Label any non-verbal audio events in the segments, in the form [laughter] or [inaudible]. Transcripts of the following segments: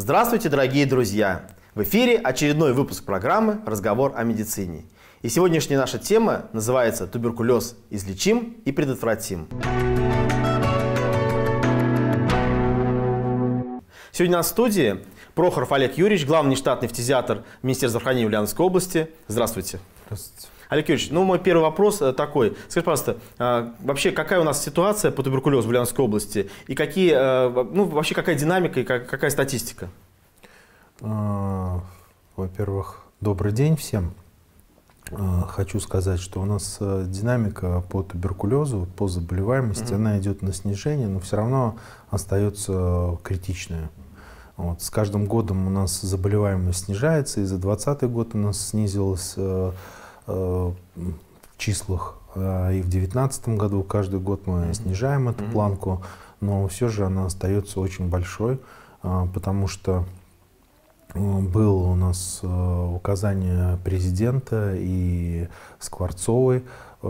Здравствуйте, дорогие друзья! В эфире очередной выпуск программы «Разговор о медицине». И сегодняшняя наша тема называется «Туберкулез излечим и предотвратим». Сегодня на студии Прохоров Олег Юрьевич, главный штатный фтизиатр Министерства здравоохранения Ульяновской области. Здравствуйте. Здравствуйте. Олег Юрьевич, ну мой первый вопрос э, такой. Скажи, пожалуйста, а, вообще какая у нас ситуация по туберкулезу в Ульяновской области? И какие, э, ну вообще какая динамика и какая статистика? А, во-первых, добрый день всем. А, хочу сказать, что у нас э, динамика по туберкулезу, по заболеваемости, mm-hmm. она идет на снижение, но все равно остается критичная. Вот. С каждым годом у нас заболеваемость снижается, и за 2020 год у нас снизилось э, э, в числах. Э, и в 2019 году каждый год мы mm-hmm. снижаем эту mm-hmm. планку, но все же она остается очень большой, э, потому что э, было у нас указание президента и Скворцовой,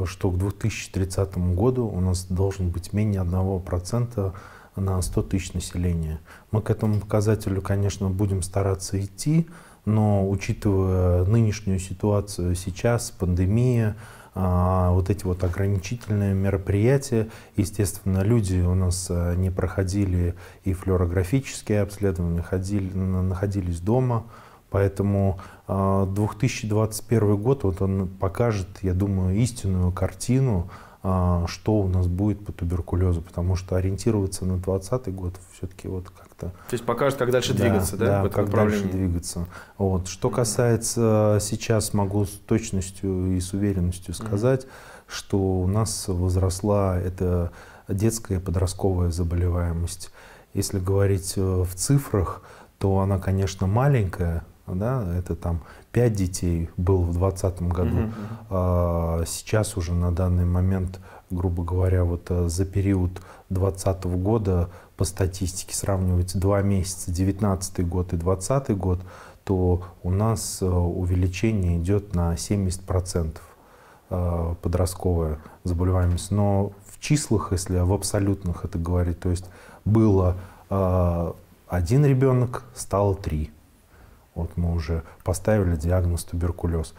что к 2030 году у нас должен быть менее 1% на 100 тысяч населения. Мы к этому показателю, конечно, будем стараться идти, но учитывая нынешнюю ситуацию сейчас, пандемия, а, вот эти вот ограничительные мероприятия. Естественно, люди у нас а, не проходили и флюорографические обследования, ходили, находились дома. Поэтому 2021 а, год, вот он покажет, я думаю, истинную картину а, что у нас будет по туберкулезу, потому что ориентироваться на 2020 год все-таки вот как-то... То есть покажет, как дальше двигаться, да, да в этом как дальше двигаться. Вот. Что касается а, сейчас, могу с точностью и с уверенностью сказать, mm-hmm. что у нас возросла эта детская и подростковая заболеваемость. Если говорить э, в цифрах, то она, конечно, маленькая, да, это там 5 детей был в 2020 году. Угу. А, сейчас уже на данный момент, грубо говоря, вот э, за период 2020 года по статистике сравнивать два месяца, 2019 год и 2020 год, то у нас э, увеличение идет на 70% э, подростковая заболеваемость. Но в числах, если в абсолютных это говорить, то есть было один ребенок, стало три. Вот мы уже поставили диагноз туберкулез.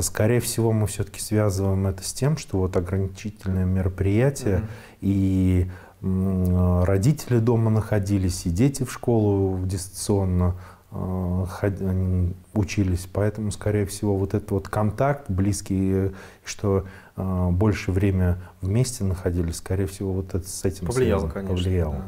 Скорее всего, мы все-таки связываем это с тем, что вот ограничительное мероприятие mm-hmm. и родители дома находились, и дети в школу дистанционно э, учились, поэтому, скорее всего, вот этот вот контакт близкий, э, что э, больше время вместе находились, скорее всего, вот это с этим повлияло, связано, конечно, повлияло. Да.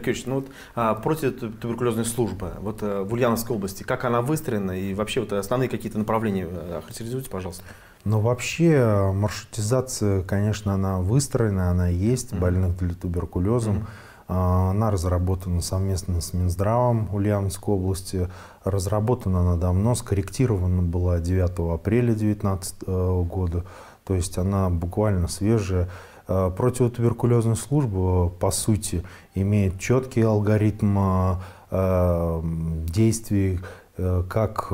Кевич, ну вот а, против туберкулезной службы, вот а, в Ульяновской области, как она выстроена и вообще вот основные какие-то направления э, характеризуйте, пожалуйста. Ну вообще э, маршрутизация, конечно, она выстроена, она есть, больных для туберкулезом. А, она разработана совместно с Минздравом Ульяновской области. Разработана она давно, скорректирована была 9 апреля 2019 года. То есть она буквально свежая. Э, Противотуберкулезная служба, по сути, имеет четкий алгоритм э, э, действий, как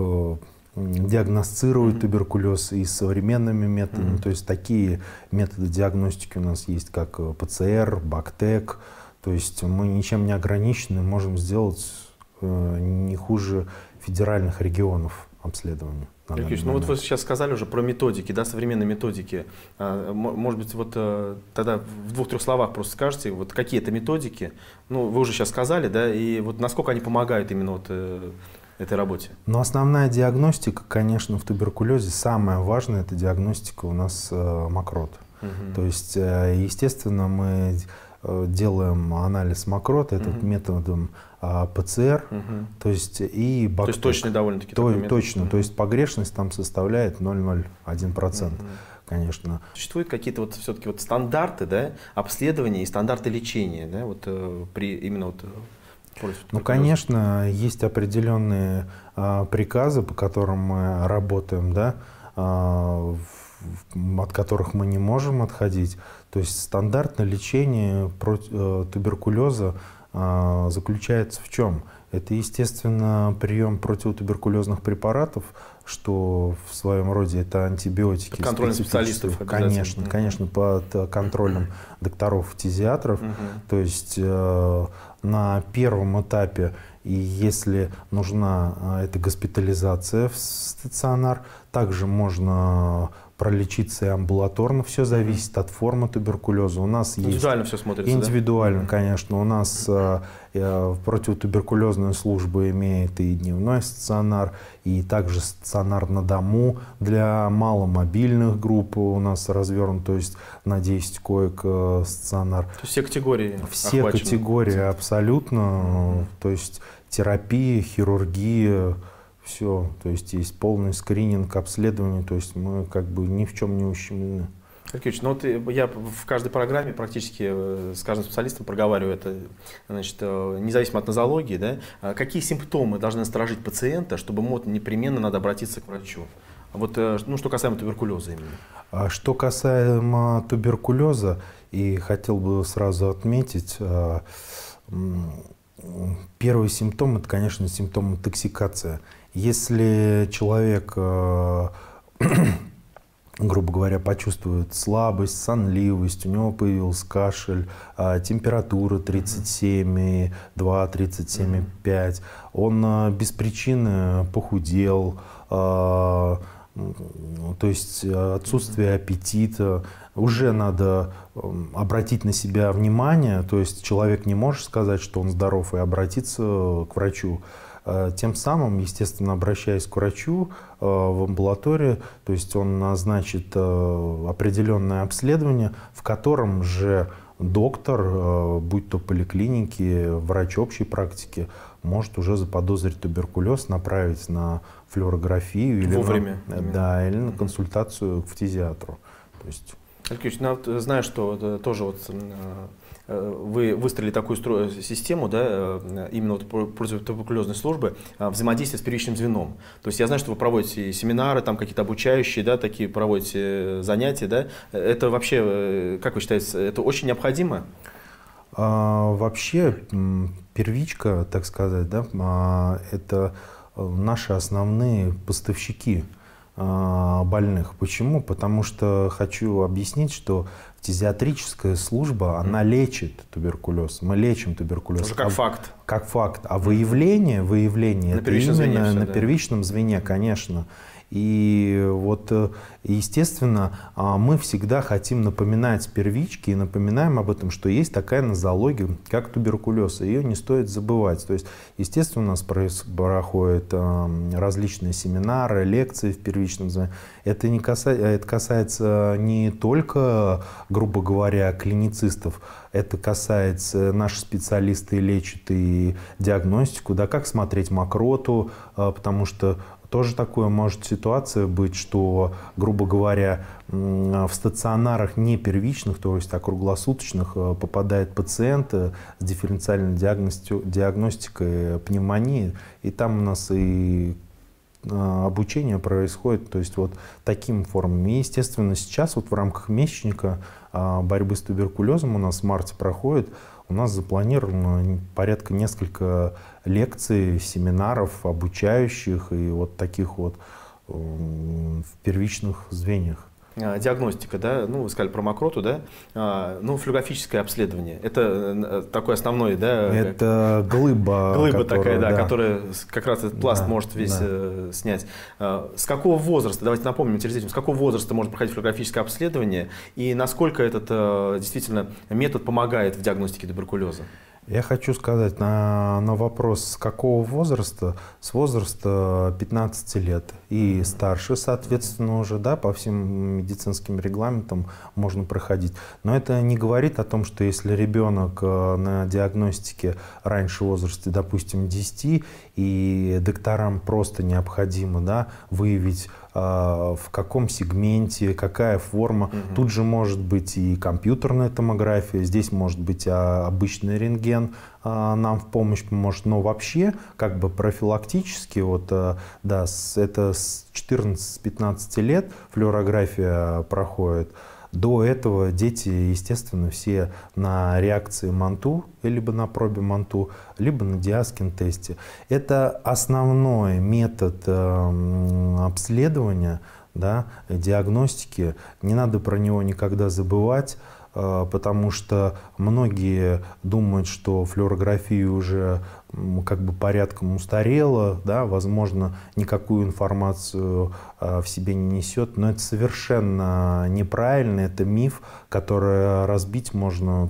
диагностируют туберкулез и современными методами. Mm -hmm. То есть такие методы диагностики у нас есть, как ПЦР, БАКТЕК. То есть мы ничем не ограничены, можем сделать не хуже федеральных регионов обследования на ну вот вы сейчас сказали уже про методики, да, современные методики. А, может быть, вот э, тогда в двух-трех словах просто скажете, вот какие это методики, ну вы уже сейчас сказали, да, и вот насколько они помогают именно вот э, этой работе? Ну основная диагностика, конечно, в туберкулезе самая важная, это диагностика у нас э, макрот. Угу. То есть, естественно, мы Э, делаем анализ мокроты, это угу. методом а, ПЦР, угу. то есть и бакток. То есть точный довольно-таки то, Точно, угу. то есть погрешность там составляет 0,01%. Угу. Конечно. Существуют какие-то вот все-таки вот стандарты да, обследования и стандарты лечения да, вот, э, при именно вот э, ну, конечно, есть определенные а, приказы, по которым мы работаем, да, а, в от которых мы не можем отходить. То есть стандартное лечение э, туберкулеза э, заключается в чем? Это, естественно, прием противотуберкулезных препаратов, что в своем роде это антибиотики. Под контролем специалистов. Конечно, конечно, под э, контролем докторов, фтизиатров. Угу. То есть э, на первом этапе, и если нужна э, эта госпитализация в стационар, также можно пролечиться и амбулаторно. Все зависит от формы туберкулеза. У нас индивидуально все смотрится, Индивидуально, да? конечно. У нас э, э, противотуберкулезная служба имеет и дневной стационар, и также стационар на дому для маломобильных групп у нас развернут, то есть на 10 коек э, стационар. То есть все категории Все охвачены. категории абсолютно. То есть терапия, хирургия, все. То есть есть полный скрининг, обследование, то есть мы как бы ни в чем не ущемлены. Киркевич, ну вот э, я в каждой программе практически э, с каждым специалистом проговариваю это, значит, э, независимо от нозологии, да, а какие симптомы должны насторожить пациента, чтобы ему непременно надо обратиться к врачу? Вот, ну, что касаемо туберкулеза именно. А что касаемо туберкулеза, и хотел бы сразу отметить, а, первый симптом – это, конечно, симптом токсикация. Если человек, э, [clears throat] грубо говоря, почувствует слабость, сонливость, у него появился кашель, а, температура 37,2, 37,5, он э, без причины похудел, а, то есть э, отсутствие аппетита, уже надо обратить на себя внимание, то есть человек не может сказать, что он здоров, и обратиться к врачу. Э, тем самым, естественно, обращаясь к врачу э, в амбулатории, то есть он назначит э, определенное обследование, в котором же доктор, будь то поликлиники, врач общей практики, может уже заподозрить туберкулез, направить на флюорографию или Вовремя, на, да, или на консультацию к фтизиатру. То есть Алексеевич, ну, а знаю, что тоже вот Э, вы выстроили такую систему, да, э, именно вот противотуберкулезной службы, э, взаимодействия с первичным звеном. То есть я знаю, что вы проводите семинары, там какие-то обучающие, да, такие проводите занятия, да. Это вообще, как вы считаете, это очень необходимо? А, вообще первичка, так сказать, да, а, это наши основные поставщики – а, больных. Почему? Потому что хочу объяснить, что фтизиатрическая служба, она лечит туберкулез. Мы лечим туберкулез. Уже как а, факт. Как факт. А выявление, выявление на это именно звене все, на да. первичном звене, конечно. И вот, э, естественно, а, мы всегда хотим напоминать первички и напоминаем об этом, что есть такая нозология, как туберкулез. Ее не стоит забывать. То есть, естественно, у нас проходят а, различные семинары, лекции в первичном звании. Это, не касается, это касается не только, грубо говоря, клиницистов, это касается, э, наших специалистов, лечат и диагностику, да, как смотреть мокроту, а, потому что тоже такое может ситуация быть, что, грубо говоря, в стационарах не первичных, то есть округлосуточных, э, попадает пациент э, с дифференциальной диагностикой пневмонии, и там у нас и э, обучение происходит, то есть вот таким формами. И, естественно, сейчас вот в рамках месячника а, борьбы с туберкулезом у нас в марте проходит у нас запланировано порядка несколько лекций, семинаров, обучающих и вот таких вот э, в первичных звеньях. Э, диагностика, да, ну, вы сказали про мокроту, да, а, ну, флюгофическое обследование, это э, э, такой основной, да? Это как... глыба. Глыба которая, такая, да, да, которая как раз этот пласт да, может весь да. снять. А, с какого возраста, давайте напомним телезрителям, с какого возраста может проходить флюгофическое обследование и насколько этот действительно метод помогает в диагностике туберкулеза? Я хочу сказать на, на вопрос, с какого возраста? С возраста 15 лет и старше, соответственно, уже, да, по всем медицинским регламентам можно проходить. Но это не говорит о том, что если ребенок э, на диагностике раньше возраста, допустим, 10, и докторам просто необходимо, да, выявить а, в каком сегменте, какая форма. Угу. Тут же может быть и компьютерная томография, здесь может быть а, обычный рентген а, нам в помощь поможет. Но вообще, как бы профилактически, вот, да, это с 14-15 лет флюорография проходит. До этого дети, естественно, все на реакции МАНТУ, либо на пробе МАНТУ, либо на диаскин тесте. Это основной метод эм, обследования, да, диагностики. Не надо про него никогда забывать э, потому что многие думают, что флюорографию уже как бы порядком устарела, да, возможно, никакую информацию а, в себе не несет, но это совершенно неправильно, это миф, который разбить можно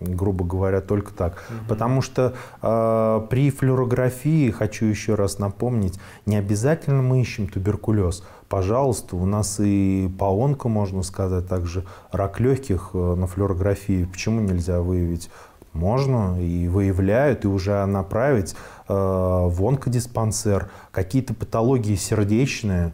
грубо говоря, только так. Угу. Потому что э, при флюорографии, хочу еще раз напомнить, не обязательно мы ищем туберкулез. Пожалуйста, у нас и по можно сказать, также рак легких э, на флюорографии. Почему нельзя выявить можно и выявляют, и уже направить э, в онкодиспансер. Какие-то патологии сердечные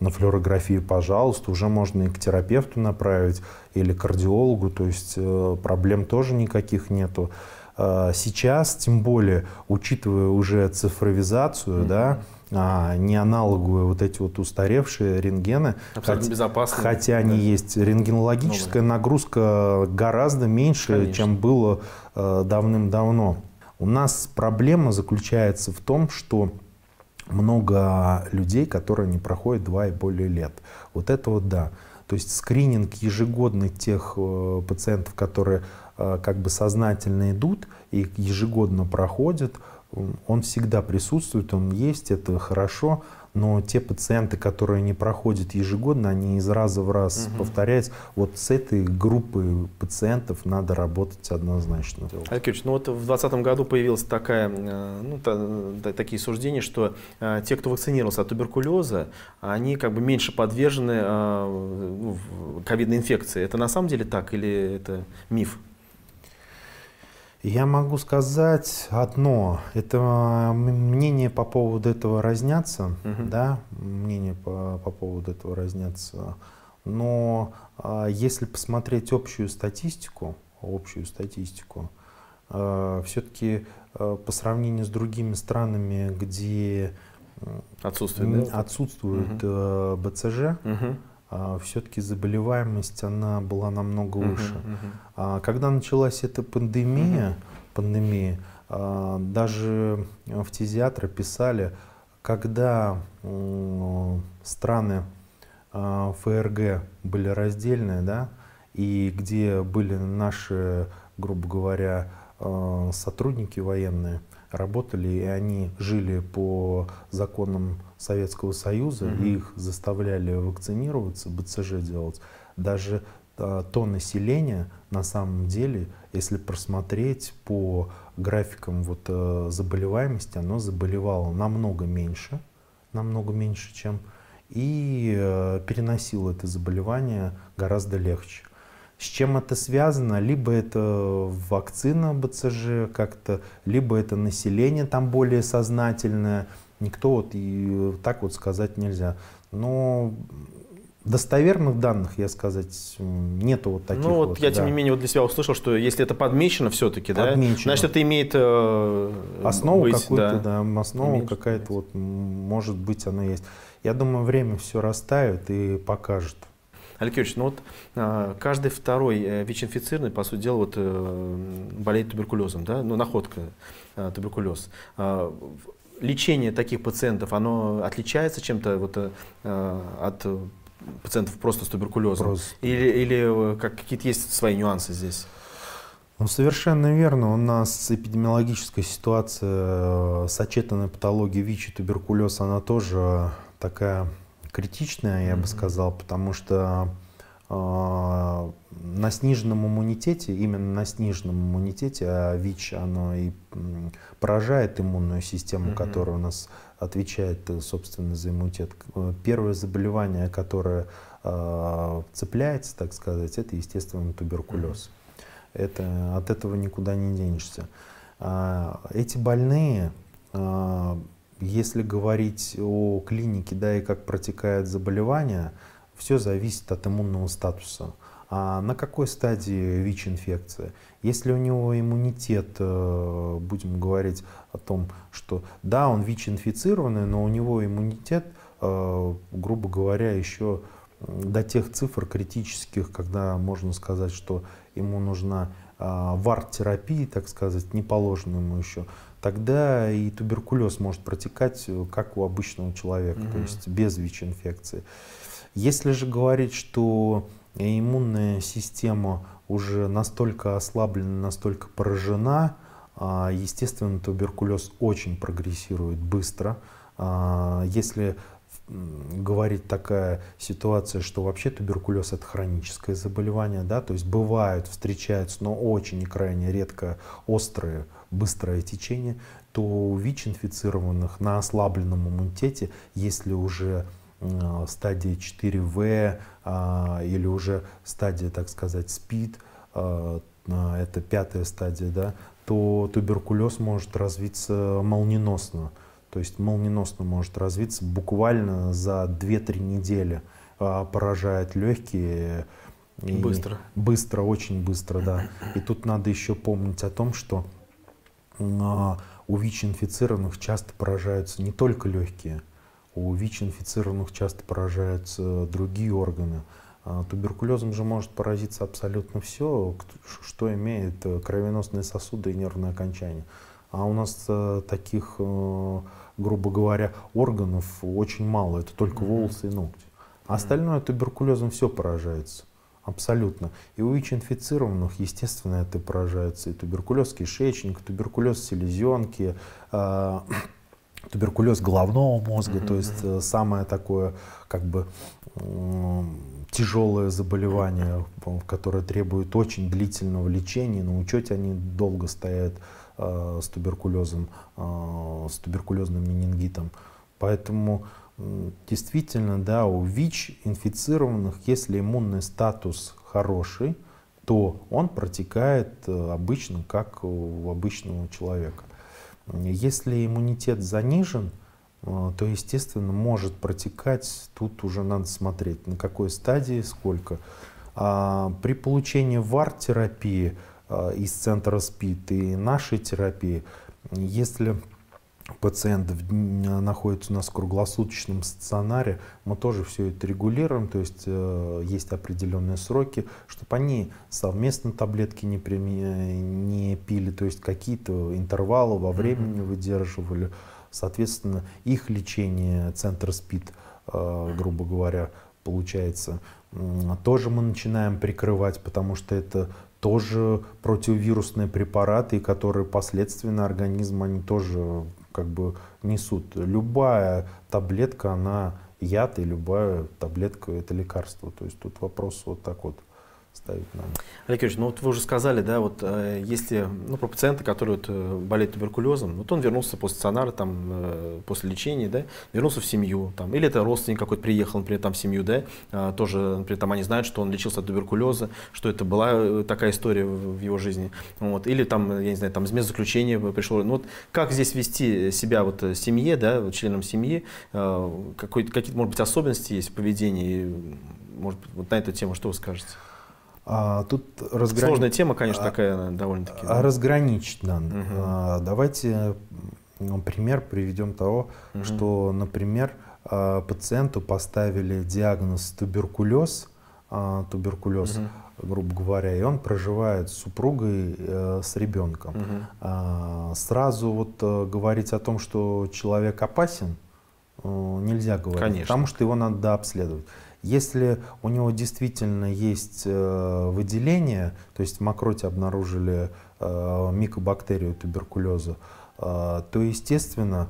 на флюорографию, пожалуйста, уже можно и к терапевту направить, или к кардиологу, то есть э, проблем тоже никаких нету. Э, сейчас, тем более, учитывая уже цифровизацию, mm-hmm. да, а, не аналоговые вот эти вот устаревшие рентгены. Абсолютно безопасные. Хотя они есть. Рентгенологическая Новые. нагрузка гораздо меньше, Конечно. чем было э, давным-давно. У нас проблема заключается в том, что много людей, которые не проходят 2 и более лет. Вот это вот да. То есть скрининг ежегодный тех э, пациентов, которые э, как бы сознательно идут и ежегодно проходят – он всегда присутствует, он есть, это хорошо, но те пациенты, которые не проходят ежегодно, они из раза в раз угу. повторяются. Вот с этой группой пациентов надо работать однозначно. Алексеевич, ну вот в 2020 году появилась такая, э, ну, та, такие суждения, что э, те, кто вакцинировался от туберкулеза, они как бы меньше подвержены э, ковидной инфекции. Это на самом деле так или это миф? Я могу сказать одно. Это мнение по поводу этого разнятся, угу. да, мнение по, по поводу этого разнятся. Но э, если посмотреть общую статистику, общую статистику, э, а, все-таки э, а, по сравнению с другими странами, где отсутствует, да? отсутствует угу. э, БЦЖ, угу а, все-таки заболеваемость она была намного выше. Uh -huh, uh -huh. Когда началась эта пандемия, uh -huh. пандемия, а, даже в фтизиатры писали, когда страны а, ФРГ были раздельные, да, и где были наши, грубо говоря, сотрудники военные, работали, и они жили по законам Советского Союза, угу. их заставляли вакцинироваться, БЦЖ делать. Даже а, то население, на самом деле, если просмотреть по графикам вот, а, заболеваемости, оно заболевало намного меньше, намного меньше, чем и э, переносил это заболевание гораздо легче. С чем это связано? Либо это вакцина БЦЖ как-то, либо это население там более сознательное. Никто вот и так вот сказать нельзя. Но Достоверных данных, я сказать, нету вот таких. Ну вот, вот я да. тем не менее вот для себя услышал, что если это подмечено все-таки, да, значит это имеет э, основу какую-то, да, да основу какая-то вот может быть она есть. Я думаю, время все растает и покажет. Алексеевич, ну вот а, каждый второй э, ВИЧ-инфицированный, по сути дела, вот, э, болеет туберкулезом, да? ну, находка э, туберкулез. А, лечение таких пациентов, оно отличается чем-то вот, от пациентов просто с туберкулезом? Просто. Или, или как, какие-то есть свои нюансы здесь? Ну, совершенно верно. У нас эпидемиологическая ситуация, сочетанная патология ВИЧ и туберкулез, она тоже такая критичная, я бы сказал, потому что а, на сниженном иммунитете, именно на сниженном иммунитете, а ВИЧ, оно и поражает иммунную систему, которая у нас отвечает, э, собственно, за иммунитет. Э, первое заболевание, которое э, цепляется, так сказать, это, естественно, туберкулез. Это, от этого никуда не денешься. Эти больные если говорить о клинике, да, и как протекает заболевание, все зависит от иммунного статуса. А на какой стадии ВИЧ-инфекция? Если у него иммунитет, э, будем говорить о том, что да, он ВИЧ-инфицированный, но у него иммунитет, э, грубо говоря, еще до тех цифр критических, когда можно сказать, что ему нужна э, вар-терапия, так сказать, не положено ему еще, тогда и туберкулез может протекать, э, как у обычного человека, mm-hmm. то есть без ВИЧ-инфекции. Если же говорить, что иммунная система уже настолько ослаблена, настолько поражена, а, естественно, туберкулез очень прогрессирует быстро. А, если говорить такая ситуация, что вообще туберкулез это хроническое заболевание, да, то есть бывают, встречаются, но очень и крайне редко острые быстрое течение, то у ВИЧ-инфицированных на ослабленном иммунитете, если уже э, стадия 4В а, или уже стадия, так сказать, СПИД, э, это пятая стадия, да, то туберкулез может развиться молниеносно. То есть молниеносно может развиться буквально за 2-3 недели, э, поражает легкие. быстро. Быстро, очень быстро, да. И тут надо еще помнить о том, что у ВИЧ-инфицированных часто поражаются не только легкие, у ВИЧ-инфицированных часто поражаются другие органы. А, туберкулезом же может поразиться абсолютно все, что имеет э, кровеносные сосуды и нервные окончания. А у нас э, таких, э, грубо говоря, органов очень мало. Это только волосы и ногти. А остальное туберкулезом все поражается. Абсолютно. И у ВИЧ-инфицированных, естественно, это поражается и туберкулез кишечника, туберкулез селезенки, э, [clears throat] туберкулез головного мозга, mm-hmm. то есть э, самое такое, как бы, э, тяжелое заболевание, которое требует очень длительного лечения, на учете они долго стоят э, с туберкулезом, э, с туберкулезным менингитом. Поэтому действительно, да, у ВИЧ-инфицированных, если иммунный статус хороший, то он протекает э, обычно, как у обычного человека. Если иммунитет занижен, э, то, естественно, может протекать, тут уже надо смотреть, на какой стадии, сколько. А при получении ВАР-терапии э, из центра СПИД и нашей терапии, если пациент находится у нас в круглосуточном стационаре, мы тоже все это регулируем, то есть э, есть определенные сроки, чтобы они совместно таблетки не, при, не пили, то есть какие-то интервалы во времени mm-hmm. выдерживали. Соответственно, их лечение центра СПИД, э, грубо говоря, получается, тоже мы начинаем прикрывать, потому что это тоже противовирусные препараты, которые последствия на организм, они тоже как бы несут. Любая таблетка, она яд, и любая таблетка это лекарство. То есть тут вопрос вот так вот ставить нам. Олег Юрьевич, ну вот вы уже сказали, да, вот э, если, ну, про пациента, который вот, э, болеет туберкулезом, вот он вернулся после стационара, там, э, после лечения, да, вернулся в семью, там, или это родственник какой-то приехал, например, там, в семью, да, а, тоже, например, там они знают, что он лечился от туберкулеза, что это была такая история в его жизни, вот, или там, я не знаю, там, из мест заключения пришло, ну, вот как здесь вести себя вот семье, да, вот, членам семьи, какие-то, может быть, особенности есть в поведении, может, вот на эту тему что вы скажете? А, тут разграни... Сложная тема, конечно, а, такая довольно-таки. Да. Разграничить надо. Угу. давайте ну, пример приведем того, угу. что, например, пациенту поставили диагноз туберкулез, туберкулез, угу. грубо говоря, и он проживает с супругой, э, с ребенком. Угу. Сразу вот э, говорить о том, что человек опасен, э, нельзя говорить, Конечно. потому что его надо обследовать. Если у него действительно есть э, выделение, то есть в мокроте обнаружили э, микобактерию туберкулеза, э, то, естественно,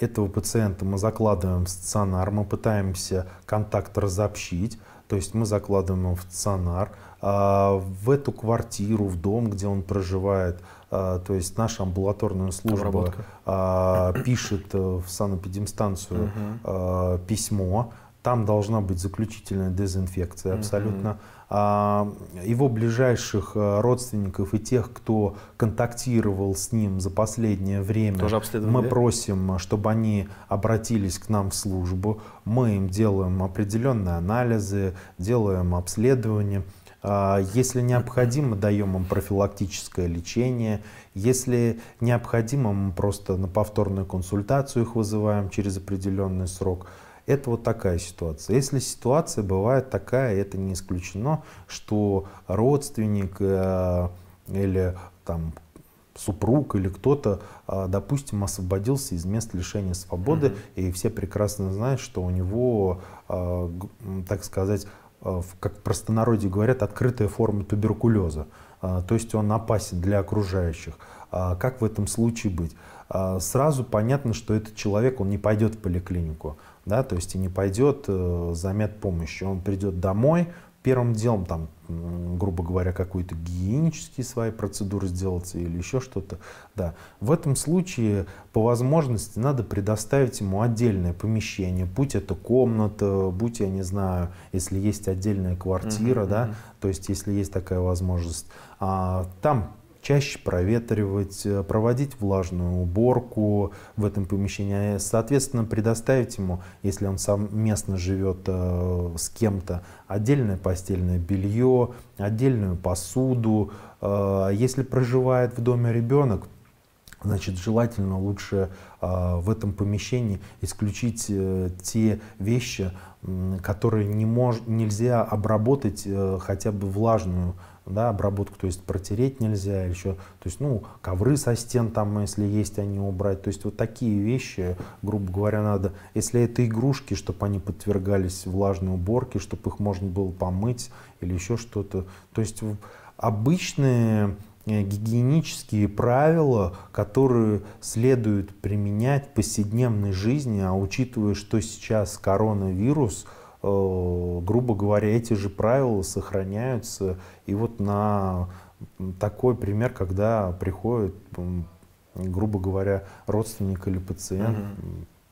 этого пациента мы закладываем в стационар, мы пытаемся контакт разобщить, то есть мы закладываем его в стационар, в эту квартиру, в дом, где он проживает, то есть наша амбулаторная служба Обработка. пишет в санэпидемстанцию угу. письмо, там должна быть заключительная дезинфекция абсолютно. Mm-hmm. Его ближайших э, родственников и тех, кто контактировал с ним за последнее время, Тоже мы просим, чтобы они обратились к нам в службу. Мы им делаем определенные анализы, делаем обследование. А, если необходимо, даем им профилактическое лечение. Если необходимо, мы просто на повторную консультацию их вызываем через определенный срок. Это вот такая ситуация. Если ситуация бывает такая, это не исключено, что родственник э, или там супруг или кто-то, э, допустим, освободился из мест лишения свободы, mm -hmm. и все прекрасно знают, что у него, э, так сказать, э, как в простонародье говорят, открытая форма туберкулеза. То есть он опасен для окружающих. Как в этом случае быть? Сразу понятно, что этот человек, он не пойдет в поликлинику да, то есть и не пойдет э, за медпомощью, он придет домой, первым делом там, грубо говоря, какую-то гигиенические свои процедуры сделать или еще что-то, да. В этом случае по возможности надо предоставить ему отдельное помещение, будь это комната, будь, я не знаю, если есть отдельная квартира, угу, да, угу. то есть если есть такая возможность, а, там чаще проветривать, э, проводить влажную уборку в этом помещении, э, соответственно, предоставить ему, если он сам местно живет э, с кем-то, отдельное постельное белье, отдельную посуду. Если проживает в доме ребенок, значит желательно лучше в этом помещении исключить те вещи, которые не мож, нельзя обработать хотя бы влажную да, обработку, то есть протереть нельзя, еще, то есть, ну, ковры со стен там, если есть, они убрать, то есть вот такие вещи, грубо говоря, надо, если это игрушки, чтобы они подвергались влажной уборке, чтобы их можно было помыть или еще что-то, то есть обычные э, гигиенические правила, которые следует применять в повседневной жизни, а учитывая, что сейчас коронавирус – Э, грубо говоря, эти же правила сохраняются. И вот на такой пример, когда приходит, грубо говоря, родственник или пациент,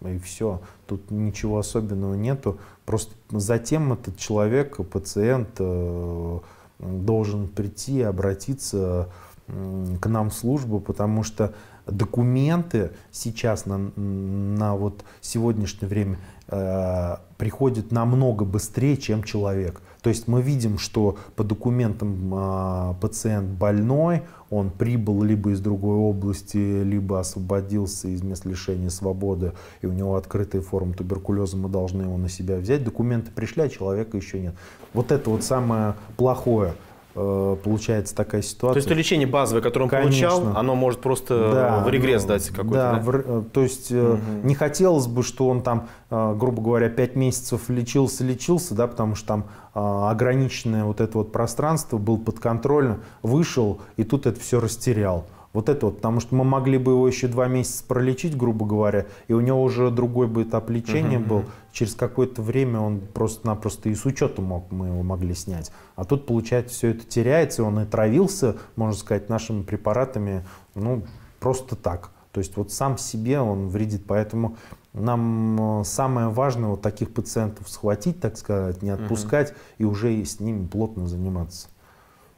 и все. Тут ничего особенного нету. Просто затем этот человек, пациент, э, должен прийти и обратиться к нам в службу, потому что документы сейчас на, на вот сегодняшнее время э, приходит намного быстрее, чем человек. То есть мы видим, что по документам а, пациент больной, он прибыл либо из другой области, либо освободился из мест лишения свободы, и у него открытая форма туберкулеза, мы должны его на себя взять. Документы пришли, а человека еще нет. Вот это вот самое плохое – Э, получается такая ситуация. То есть то лечение базовое, которое он Конечно. получал, оно может просто э, да, в регресс ну, дать какой-то. Да, да? В, э, то есть угу. не хотелось бы, что он там, грубо говоря, 5 месяцев лечился, лечился, да, потому что там ограниченное вот это вот пространство был под контролем, вышел и тут это все растерял. Вот это вот, потому что мы могли бы его еще два месяца пролечить, грубо говоря, и у него уже другой бы этап лечения угу, был. Через какое-то время он просто-напросто и с учета мог, мы его могли снять. А тут, получается, все это теряется, и он и травился, можно сказать, нашими препаратами, ну, просто так. То есть вот сам себе он вредит, поэтому нам э, самое важное вот таких пациентов схватить, так сказать, не отпускать угу. и уже с ними плотно заниматься.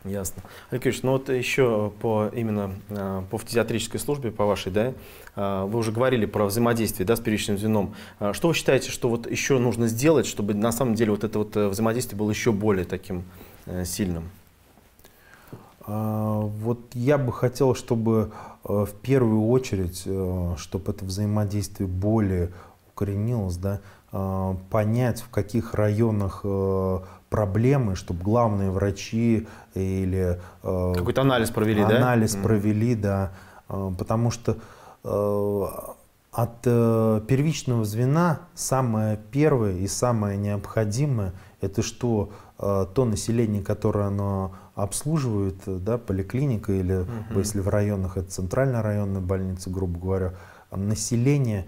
Ясно. Алексей, ну вот еще по, именно а, по фтизиатрической службе, по вашей, да, а, вы уже говорили про взаимодействие да, с первичным звеном. А что вы считаете, что вот еще нужно сделать, чтобы на самом деле вот это вот э, взаимодействие было еще более таким э, сильным? Вот я бы хотел, чтобы э, в первую очередь, чтобы это взаимодействие более укоренилось, да, понять, в каких районах проблемы, чтобы главные врачи или... Э, Какой-то анализ провели, анализ да? Анализ провели, да. Э, потому что э, от первичного звена самое первое и самое необходимое – это что то население, которое оно обслуживает, да, поликлиника или, угу. если в районах, это центральная районная больница, грубо говоря, население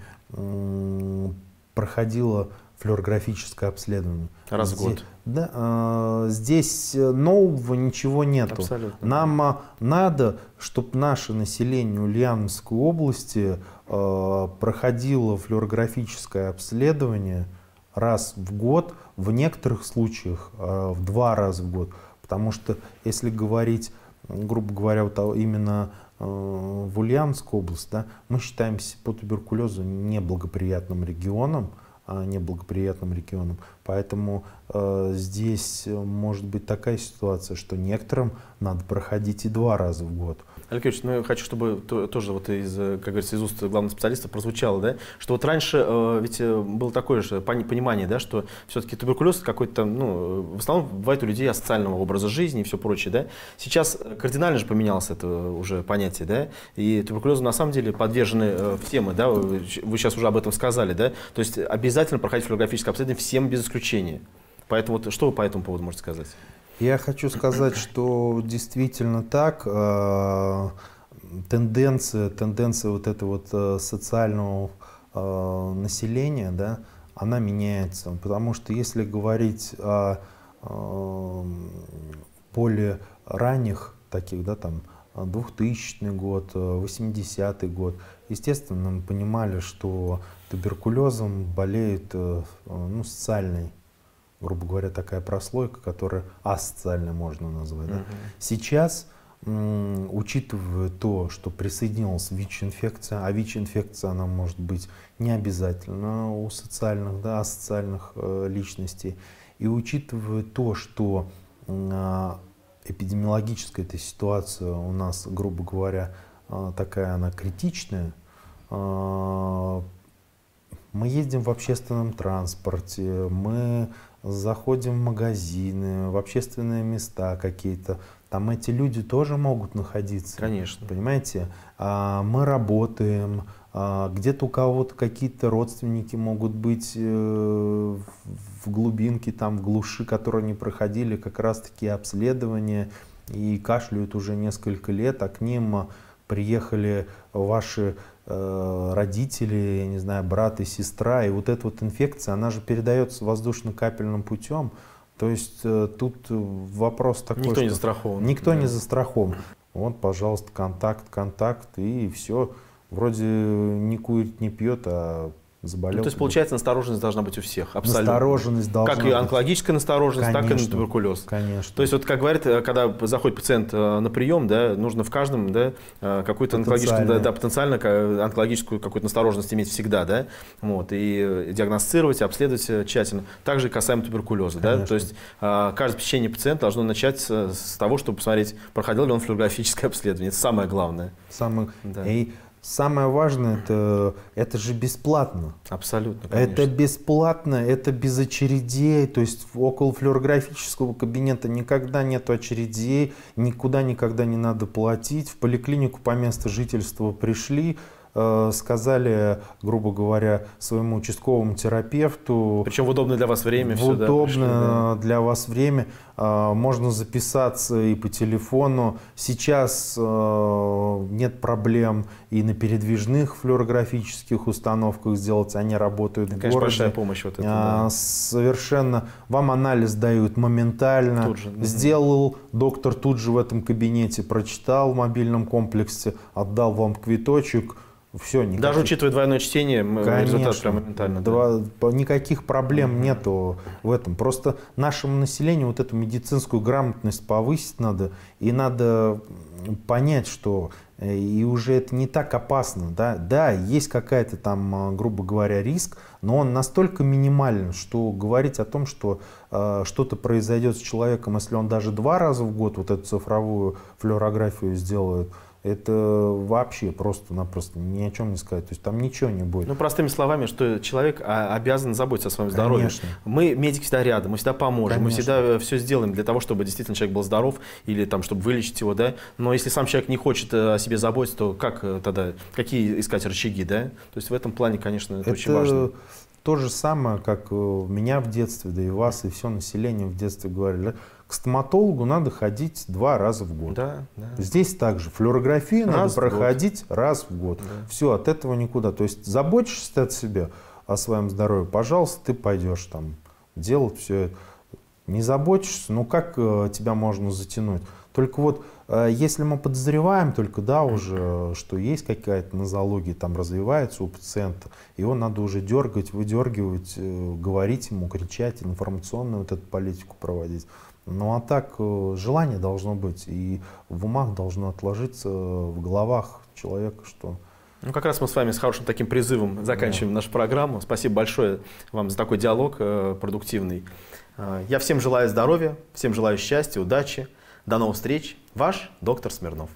проходило флюорографическое обследование. Раз в год. Да, э, здесь э, нового ничего нету. Нам э, надо, чтобы наше население Ульяновской области э, проходило флюорографическое обследование раз в год, в некоторых случаях э, в два раза в год. Потому что если говорить, грубо говоря, вот именно э, в Ульяновской области, да, мы считаемся по туберкулезу неблагоприятным регионом, а, неблагоприятным регионам. Поэтому э, здесь э, может быть такая ситуация, что некоторым надо проходить и два раза в год – Алексеевич, ну я хочу, чтобы тоже вот из, как говорится, из уст главного специалиста прозвучало, да, что вот раньше э, ведь э, было такое же понимание, да, что все-таки туберкулез какой-то, ну, в основном бывает у людей асоциального образа жизни и все прочее, да. Сейчас кардинально же поменялось это уже понятие, да, и туберкулезу на самом деле подвержены э, все мы, да, вы, вы сейчас уже об этом сказали, да, то есть обязательно проходить флюорографическое обследование всем без исключения. Поэтому вот что вы по этому поводу можете сказать? Я хочу сказать, что действительно так. Э, тенденция, тенденция вот этого вот э, социального э, населения, да, она меняется. Потому что если говорить о поле ранних таких, да, там, 2000 год, 80 год, естественно, мы понимали, что туберкулезом болеет ну, социальный грубо говоря, такая прослойка, которую асоциально можно назвать. Угу. Сейчас, учитывая то, что присоединилась ВИЧ-инфекция, а ВИЧ-инфекция, она может быть не обязательно у социальных, да, асоциальных э, личностей, и учитывая то, что э, эпидемиологическая эта ситуация у нас, грубо говоря, э, такая она критичная, э, мы ездим в общественном транспорте, мы заходим в магазины, в общественные места какие-то. Там эти люди тоже могут находиться. Конечно. Понимаете, а, мы работаем, а, где-то у кого-то какие-то родственники могут быть э, в глубинке, там, в глуши, которые не проходили как раз-таки обследование и кашляют уже несколько лет, а к ним приехали ваши Э, родители, я не знаю, брат и сестра. И вот эта вот инфекция, она же передается воздушно-капельным путем. То есть э, тут вопрос такой. Никто не застрахован. Никто да. не застрахован. Вот, пожалуйста, контакт, контакт, и все. Вроде не курит, не пьет, а заболел. Ну, то есть, получается, настороженность должна быть у всех, абсолютно. Настороженность должна Как и онкологическая настороженность, конечно, так и туберкулез. Конечно. То есть, вот как говорят, э, когда заходит пациент э, на прием, да, нужно в каждом да, э, какую-то онкологическую, да, да, потенциально онкологическую какую-то настороженность иметь всегда, да, вот, и диагностировать, обследовать тщательно. Также касаемо туберкулеза, конечно. да, то есть, каждое посещение пациента должно начать с, с того, чтобы посмотреть, проходил ли он флюорографическое обследование. Это самое главное. Самое... Да. И Самое важное, это, это же бесплатно. Абсолютно, конечно. Это бесплатно, это без очередей. То есть около флюорографического кабинета никогда нет очередей, никуда никогда не надо платить. В поликлинику по месту жительства пришли, Э, сказали, грубо говоря, своему участковому терапевту. Причем в удобное для вас время. В удобное да, пришли, для вас время. Э, можно записаться и по телефону. Сейчас э, нет проблем и на передвижных флюорографических установках сделать. Они работают да, в конечно, городе. большая помощь вот это. Да. Совершенно. Вам анализ дают моментально. Тут же. Сделал доктор тут же в этом кабинете, прочитал в мобильном комплексе, отдал вам квиточек – все, никаких... Даже учитывая двойное чтение, Конечно, результат прям моментально. Два... Да. Никаких проблем нету в этом. Просто нашему населению вот эту медицинскую грамотность повысить надо. И надо понять, что э, и уже это не так опасно. Да, да есть какая-то там, а, грубо говоря, риск, но он настолько минимален, что говорить о том, что э, что-то произойдет с человеком, если он даже два раза в год вот эту цифровую флюорографию сделает – это вообще просто-напросто ни о чем не сказать. То есть там ничего не будет. Ну, простыми словами, что человек а, обязан заботиться о своем здоровье. Конечно. Мы, медики, всегда рядом, мы всегда поможем, Конечно. мы всегда э, все сделаем для того, чтобы действительно человек был здоров или там, чтобы вылечить его, да. Но если сам человек не хочет э, о себе заботиться, то как э, тогда, какие искать рычаги, да? То есть в этом плане, конечно, это, это очень важно. То же самое, как меня в детстве, да и вас, и все население в детстве говорили. Да? к стоматологу надо ходить два раза в год. Да, да. Здесь также флюорографию раз надо проходить год. раз в год. Да. Все, от этого никуда. То есть заботишься ты от себя, о своем здоровье, пожалуйста, ты пойдешь там делать все это. Не заботишься, ну как э, тебя можно затянуть? Только вот э, если мы подозреваем только, да, уже, что есть какая-то нозология, там развивается у пациента, его надо уже дергать, выдергивать, э, говорить ему, кричать, информационную вот эту политику проводить. Ну а так э, желание должно быть, и в умах должно отложиться, в головах человека, что... Ну, как раз мы с вами с хорошим таким призывом заканчиваем да. нашу программу. Спасибо большое вам за такой диалог э, продуктивный. Э, я всем желаю здоровья, всем желаю счастья, удачи. До новых встреч. Ваш доктор Смирнов.